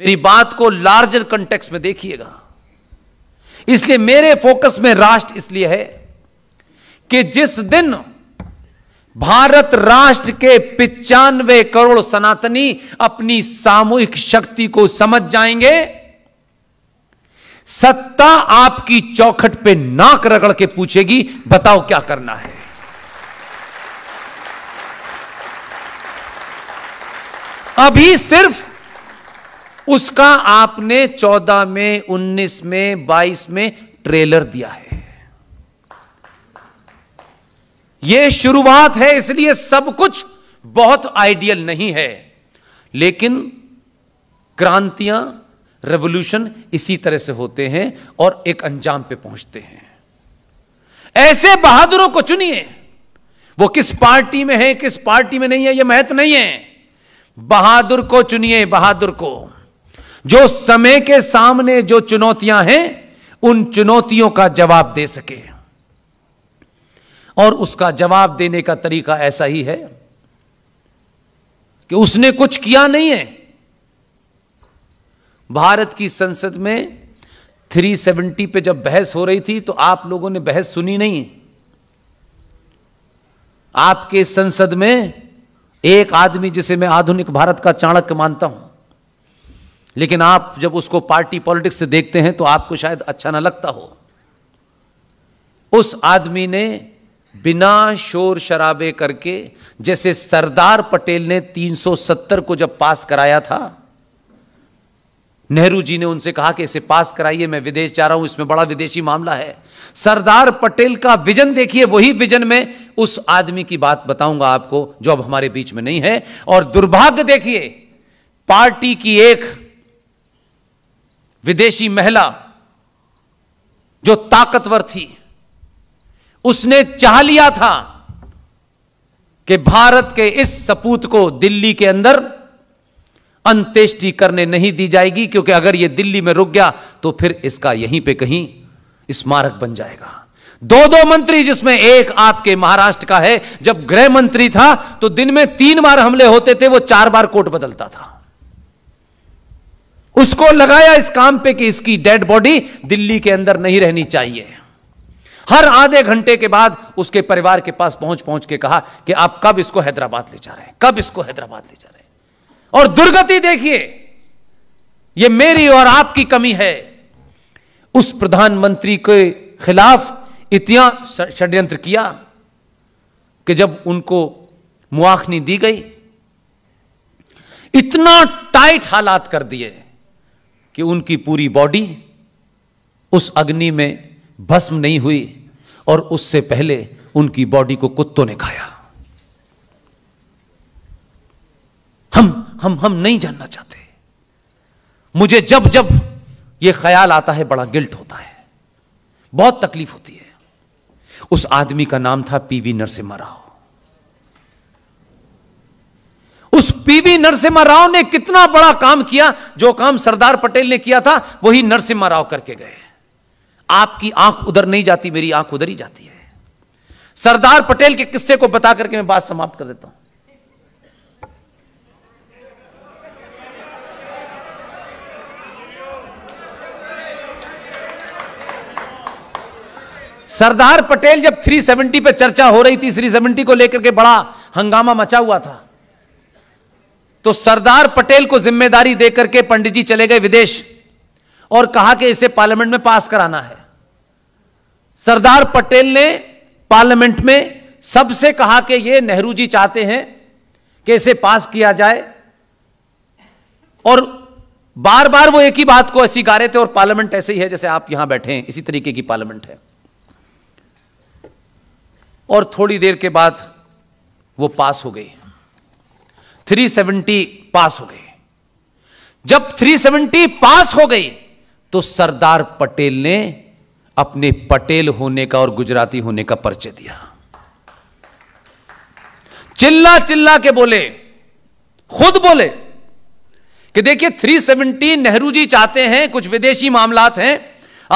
मेरी बात को लार्जर कंटेक्स में देखिएगा इसलिए मेरे फोकस में राष्ट्र इसलिए है कि जिस दिन भारत राष्ट्र के पिचानवे करोड़ सनातनी अपनी सामूहिक शक्ति को समझ जाएंगे सत्ता आपकी चौखट पे नाक रगड़ के पूछेगी बताओ क्या करना है अभी सिर्फ उसका आपने चौदह में उन्नीस में बाईस में ट्रेलर दिया है यह शुरुआत है इसलिए सब कुछ बहुत आइडियल नहीं है लेकिन क्रांतियां रेवोल्यूशन इसी तरह से होते हैं और एक अंजाम पे पहुंचते हैं ऐसे बहादुरों को चुनिए वो किस पार्टी में है किस पार्टी में नहीं है यह महत्व नहीं है बहादुर को चुनिए बहादुर को जो समय के सामने जो चुनौतियां हैं उन चुनौतियों का जवाब दे सके और उसका जवाब देने का तरीका ऐसा ही है कि उसने कुछ किया नहीं है भारत की संसद में 370 पे जब बहस हो रही थी तो आप लोगों ने बहस सुनी नहीं आपके संसद में एक आदमी जिसे मैं आधुनिक भारत का चाणक्य मानता हूं लेकिन आप जब उसको पार्टी पॉलिटिक्स से देखते हैं तो आपको शायद अच्छा ना लगता हो उस आदमी ने बिना शोर शराबे करके जैसे सरदार पटेल ने 370 को जब पास कराया था नेहरू जी ने उनसे कहा कि इसे पास कराइए मैं विदेश जा रहा हूं इसमें बड़ा विदेशी मामला है सरदार पटेल का विजन देखिए वही विजन में उस आदमी की बात बताऊंगा आपको जो अब हमारे बीच में नहीं है और दुर्भाग्य देखिए पार्टी की एक विदेशी महिला जो ताकतवर थी उसने चाह लिया था कि भारत के इस सपूत को दिल्ली के अंदर अंत्येष्टि करने नहीं दी जाएगी क्योंकि अगर यह दिल्ली में रुक गया तो फिर इसका यहीं पे कहीं स्मारक बन जाएगा दो दो मंत्री जिसमें एक आपके महाराष्ट्र का है जब गृह मंत्री था तो दिन में तीन बार हमले होते थे वो चार बार कोट बदलता था उसको लगाया इस काम पे कि इसकी डेड बॉडी दिल्ली के अंदर नहीं रहनी चाहिए हर आधे घंटे के बाद उसके परिवार के पास पहुंच पहुंच के कहा कि आप कब इसको हैदराबाद ले जा रहे हैं कब इसको हैदराबाद ले जा रहे हैं और दुर्गति देखिए यह मेरी और आपकी कमी है उस प्रधानमंत्री के खिलाफ इतना षड्यंत्र किया कि जब उनको मुआखनी दी गई इतना टाइट हालात कर दिए कि उनकी पूरी बॉडी उस अग्नि में भस्म नहीं हुई और उससे पहले उनकी बॉडी को कुत्तों ने खाया हम हम हम नहीं जानना चाहते मुझे जब जब यह ख्याल आता है बड़ा गिल्ट होता है बहुत तकलीफ होती है उस आदमी का नाम था पीवी नरसिम्हा राव पीवी नरसिम्हा राव ने कितना बड़ा काम किया जो काम सरदार पटेल ने किया था वही नरसिम्हा राव करके गए आपकी आंख उधर नहीं जाती मेरी आंख उधर ही जाती है सरदार पटेल के किस्से को बता करके मैं बात समाप्त कर देता हूं सरदार पटेल जब 370 पे चर्चा हो रही थी 370 को लेकर के बड़ा हंगामा मचा हुआ था तो सरदार पटेल को जिम्मेदारी देकर के पंडित जी चले गए विदेश और कहा कि इसे पार्लियामेंट में पास कराना है सरदार पटेल ने पार्लियामेंट में सबसे कहा कि ये नेहरू जी चाहते हैं कि इसे पास किया जाए और बार बार वो एक ही बात को ऐसी गा रहे थे और पार्लियामेंट ऐसे ही है जैसे आप यहां बैठे हैं इसी तरीके की पार्लियामेंट है और थोड़ी देर के बाद वो पास हो गई 370 पास हो गए जब 370 पास हो गई तो सरदार पटेल ने अपने पटेल होने का और गुजराती होने का परिचय दिया चिल्ला चिल्ला के बोले खुद बोले कि देखिए 370 नेहरू जी चाहते हैं कुछ विदेशी मामलात हैं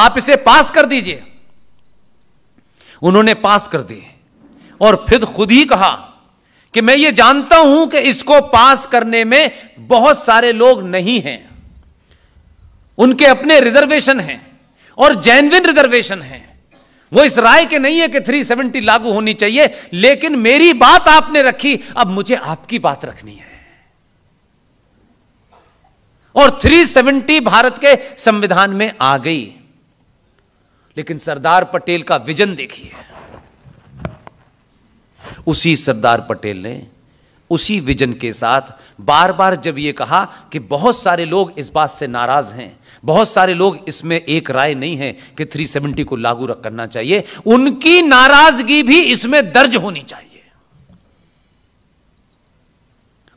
आप इसे पास कर दीजिए उन्होंने पास कर दी और फिर खुद ही कहा कि मैं ये जानता हूं कि इसको पास करने में बहुत सारे लोग नहीं हैं उनके अपने रिजर्वेशन हैं और जैनविन रिजर्वेशन हैं वो इस राय के नहीं है कि थ्री सेवेंटी लागू होनी चाहिए लेकिन मेरी बात आपने रखी अब मुझे आपकी बात रखनी है और 370 भारत के संविधान में आ गई लेकिन सरदार पटेल का विजन देखिए उसी सरदार पटेल ने उसी विजन के साथ बार बार जब ये कहा कि बहुत सारे लोग इस बात से नाराज हैं बहुत सारे लोग इसमें एक राय नहीं है कि 370 को लागू करना चाहिए उनकी नाराजगी भी इसमें दर्ज होनी चाहिए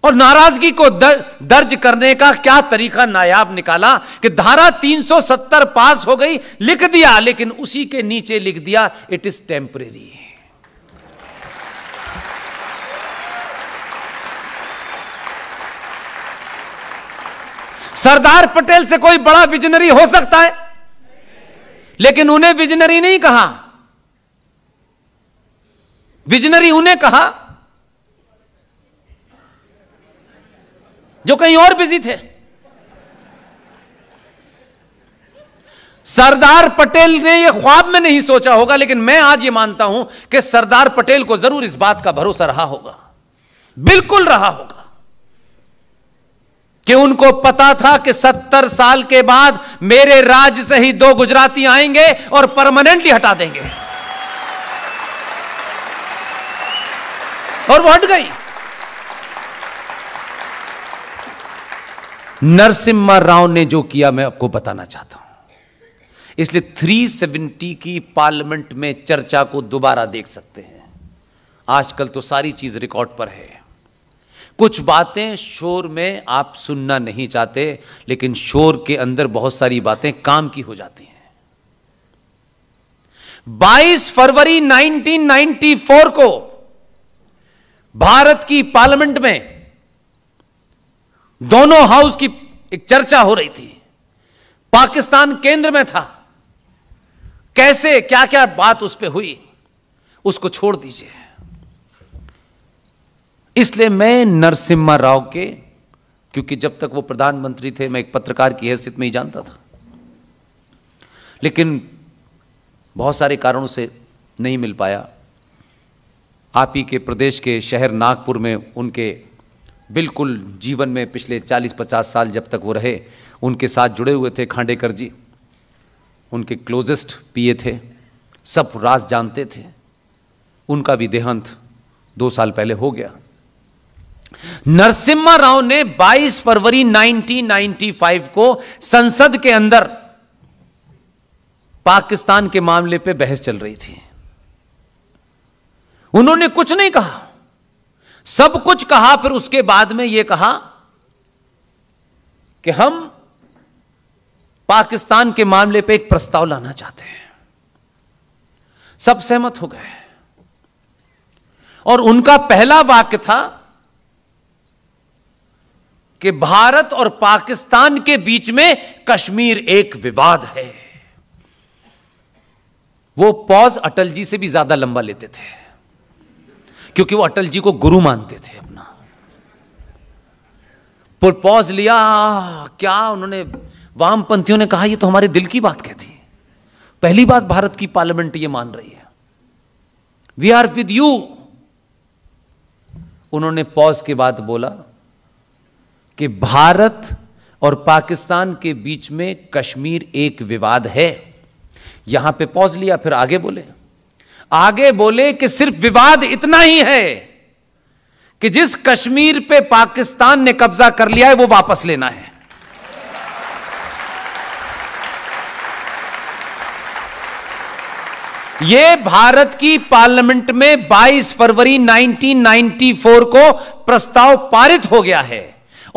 और नाराजगी को दर, दर्ज करने का क्या तरीका नायाब निकाला कि धारा 370 पास हो गई लिख दिया लेकिन उसी के नीचे लिख दिया it is temporary Sardar Patel से कोई बड़ा विजनरी हो सकता है लेकिन उन्हें विजनरी नहीं कहा विजनरी उन्हें कहा जो कहीं और बिजी थे सरदार पटेल ने यह ख्वाब में नहीं सोचा होगा लेकिन मैं आज ये मानता हूं कि सरदार पटेल को जरूर इस बात का भरोसा रहा होगा बिल्कुल रहा होगा कि उनको पता था कि सत्तर साल के बाद मेरे राज्य से ही दो गुजराती आएंगे और परमानेंटली हटा देंगे और वो हट गई नरसिम्हा राव ने जो किया मैं आपको बताना चाहता हूं इसलिए 370 की पार्लियामेंट में चर्चा को दोबारा देख सकते हैं आजकल तो सारी चीज रिकॉर्ड पर है कुछ बातें शोर में आप सुनना नहीं चाहते लेकिन शोर के अंदर बहुत सारी बातें काम की हो जाती हैं 22 फरवरी 1994 को भारत की पार्लियामेंट में दोनों हाउस की एक चर्चा हो रही थी पाकिस्तान केंद्र में था कैसे क्या क्या बात उस पर हुई उसको छोड़ दीजिए इसलिए मैं नरसिम्हा राव के क्योंकि जब तक वो प्रधानमंत्री थे मैं एक पत्रकार की हैसियत में ही जानता था लेकिन बहुत सारे कारणों से नहीं मिल पाया आप ही के प्रदेश के शहर नागपुर में उनके बिल्कुल जीवन में पिछले 40-50 साल जब तक वो रहे उनके साथ जुड़े हुए थे खांडेकर जी उनके क्लोजेस्ट पिए थे सब राज जानते थे उनका भी देहांत दो साल पहले हो गया नरसिम्हा राव ने 22 फरवरी 1995 को संसद के अंदर पाकिस्तान के मामले पे बहस चल रही थी उन्होंने कुछ नहीं कहा सब कुछ कहा फिर उसके बाद में यह कहा कि हम पाकिस्तान के मामले पे एक प्रस्ताव लाना चाहते हैं सब सहमत हो गए और उनका पहला वाक्य था कि भारत और पाकिस्तान के बीच में कश्मीर एक विवाद है वो पॉज अटल जी से भी ज्यादा लंबा लेते थे क्योंकि वो अटल जी को गुरु मानते थे अपना पॉज लिया क्या उन्होंने वामपंथियों ने कहा ये तो हमारे दिल की बात कहती है पहली बात भारत की पार्लियामेंट ये मान रही है वी आर विद यू उन्होंने पॉज के बाद बोला कि भारत और पाकिस्तान के बीच में कश्मीर एक विवाद है यहां पे पॉज लिया फिर आगे बोले आगे बोले कि सिर्फ विवाद इतना ही है कि जिस कश्मीर पे पाकिस्तान ने कब्जा कर लिया है वो वापस लेना है ये भारत की पार्लियामेंट में 22 फरवरी 1994 को प्रस्ताव पारित हो गया है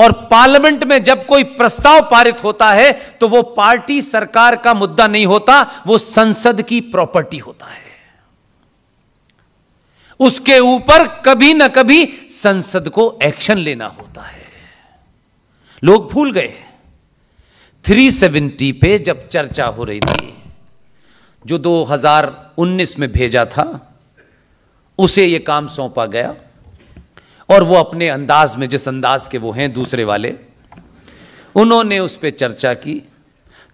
और पार्लियामेंट में जब कोई प्रस्ताव पारित होता है तो वो पार्टी सरकार का मुद्दा नहीं होता वो संसद की प्रॉपर्टी होता है उसके ऊपर कभी ना कभी संसद को एक्शन लेना होता है लोग भूल गए 370 पे जब चर्चा हो रही थी जो 2019 में भेजा था उसे यह काम सौंपा गया और वो अपने अंदाज में जिस अंदाज के वो हैं दूसरे वाले उन्होंने उस पर चर्चा की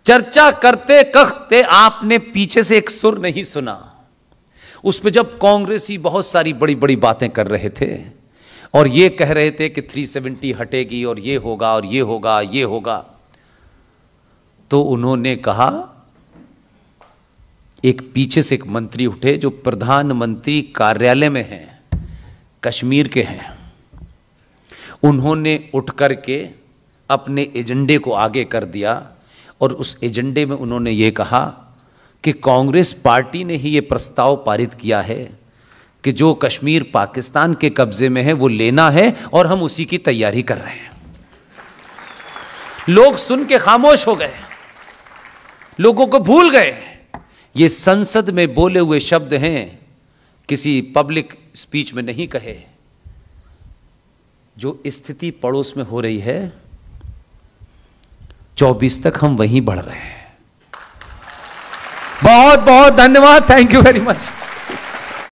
चर्चा करते कखते आपने पीछे से एक सुर नहीं सुना उस पर जब कांग्रेसी बहुत सारी बड़ी बड़ी बातें कर रहे थे और ये कह रहे थे कि 370 हटेगी और ये होगा और ये होगा ये होगा तो उन्होंने कहा एक पीछे से एक मंत्री उठे जो प्रधानमंत्री कार्यालय में हैं कश्मीर के हैं उन्होंने उठ कर के अपने एजेंडे को आगे कर दिया और उस एजेंडे में उन्होंने ये कहा कि कांग्रेस पार्टी ने ही ये प्रस्ताव पारित किया है कि जो कश्मीर पाकिस्तान के कब्जे में है वो लेना है और हम उसी की तैयारी कर रहे हैं लोग सुन के खामोश हो गए लोगों को भूल गए ये संसद में बोले हुए शब्द हैं किसी पब्लिक स्पीच में नहीं कहे जो स्थिति पड़ोस में हो रही है 24 तक हम वहीं बढ़ रहे हैं बहुत बहुत धन्यवाद थैंक यू वेरी मच